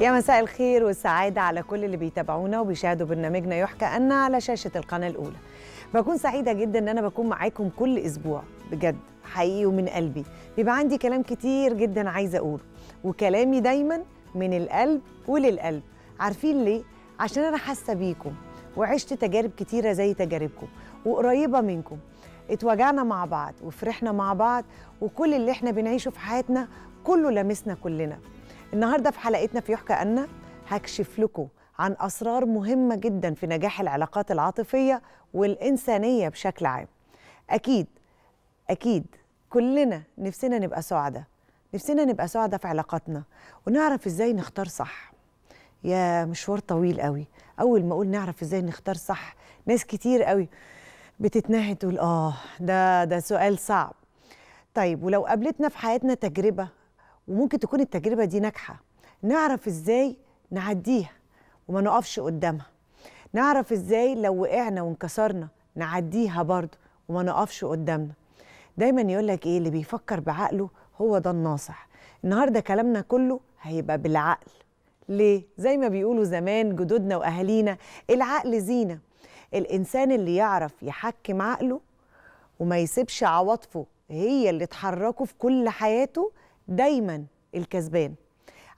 يا مساء الخير والسعادة على كل اللي بيتابعونا وبيشاهدوا برنامجنا يحكى أن على شاشة القناة الأولى بكون سعيدة جدا أن أنا بكون معاكم كل أسبوع بجد حقيقي ومن قلبي بيبقى عندي كلام كتير جدا عايزة أقوله وكلامي دايما من القلب وللقلب عارفين ليه؟ عشان أنا حاسة بيكم وعشت تجارب كتيرة زي تجاربكم وقريبة منكم اتوجعنا مع بعض وفرحنا مع بعض وكل اللي احنا بنعيشه في حياتنا كله لمسنا كلنا النهارده في حلقتنا في يحكى أن هكشف لكم عن أسرار مهمة جدا في نجاح العلاقات العاطفية والإنسانية بشكل عام أكيد أكيد كلنا نفسنا نبقى سعداء نفسنا نبقى سعداء في علاقاتنا ونعرف إزاي نختار صح يا مشوار طويل قوي أول ما أقول نعرف إزاي نختار صح ناس كتير قوي بتتنهد تقول آه ده ده سؤال صعب طيب ولو قابلتنا في حياتنا تجربة وممكن تكون التجربه دي ناجحه نعرف ازاي نعديها وما نقفش قدامها نعرف ازاي لو وقعنا وانكسرنا نعديها برضه وما نقفش قدامنا دايما يقولك ايه اللي بيفكر بعقله هو ده الناصح النهارده كلامنا كله هيبقى بالعقل ليه زي ما بيقولوا زمان جدودنا واهالينا العقل زينه الانسان اللي يعرف يحكم عقله وما يسيبش عواطفه هي اللي تحركه في كل حياته دايما الكسبان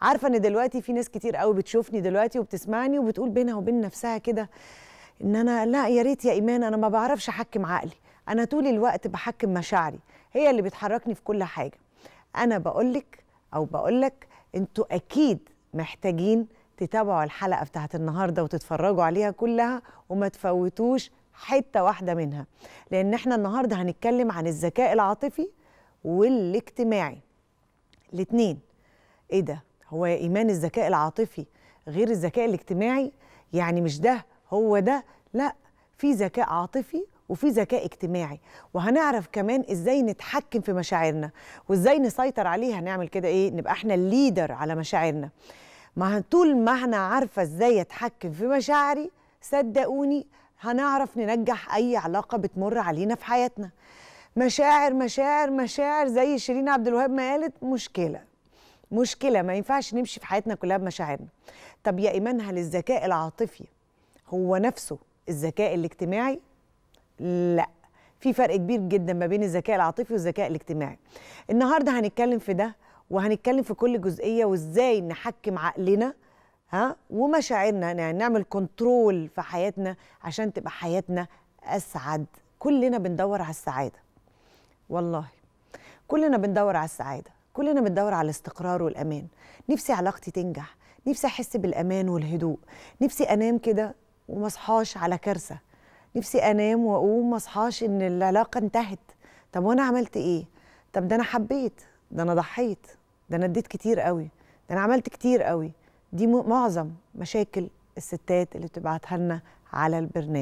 عارفه ان دلوقتي في ناس كتير قوي بتشوفني دلوقتي وبتسمعني وبتقول بينها وبين نفسها كده ان انا لا يا ريت يا ايمان انا ما بعرفش احكم عقلي انا طول الوقت بحكم مشاعري هي اللي بتحركني في كل حاجه انا بقول لك او بقول لك انتوا اكيد محتاجين تتابعوا الحلقه بتاعت النهارده وتتفرجوا عليها كلها وما تفوتوش حته واحده منها لان احنا النهارده هنتكلم عن الذكاء العاطفي والاجتماعي الاثنين ايه ده هو ايمان الذكاء العاطفي غير الذكاء الاجتماعي يعني مش ده هو ده لا في ذكاء عاطفي وفي ذكاء اجتماعي وهنعرف كمان ازاي نتحكم في مشاعرنا وازاي نسيطر عليها نعمل كده ايه نبقى احنا الليدر على مشاعرنا ما طول ما احنا عارفه ازاي اتحكم في مشاعري صدقوني هنعرف ننجح اي علاقه بتمر علينا في حياتنا مشاعر مشاعر مشاعر زي شيرين عبد الوهاب ما قالت مشكله مشكله ما ينفعش نمشي في حياتنا كلها بمشاعرنا طب يا ايمان هل الذكاء العاطفي هو نفسه الذكاء الاجتماعي لا في فرق كبير جدا ما بين الذكاء العاطفي والذكاء الاجتماعي النهارده هنتكلم في ده وهنتكلم في كل جزئيه وازاي نحكم عقلنا ها ومشاعرنا يعني نعمل كنترول في حياتنا عشان تبقى حياتنا اسعد كلنا بندور على السعاده والله كلنا بندور على السعاده كلنا بندور على الاستقرار والامان نفسي علاقتي تنجح نفسي احس بالامان والهدوء نفسي انام كده وما اصحاش على كارثه نفسي انام واقوم ما اصحاش ان العلاقه انتهت طب وانا عملت ايه طب ده انا حبيت ده انا ضحيت ده انا اديت كتير قوي ده انا عملت كتير قوي دي معظم مشاكل الستات اللي بتبعتها لنا على البرنامج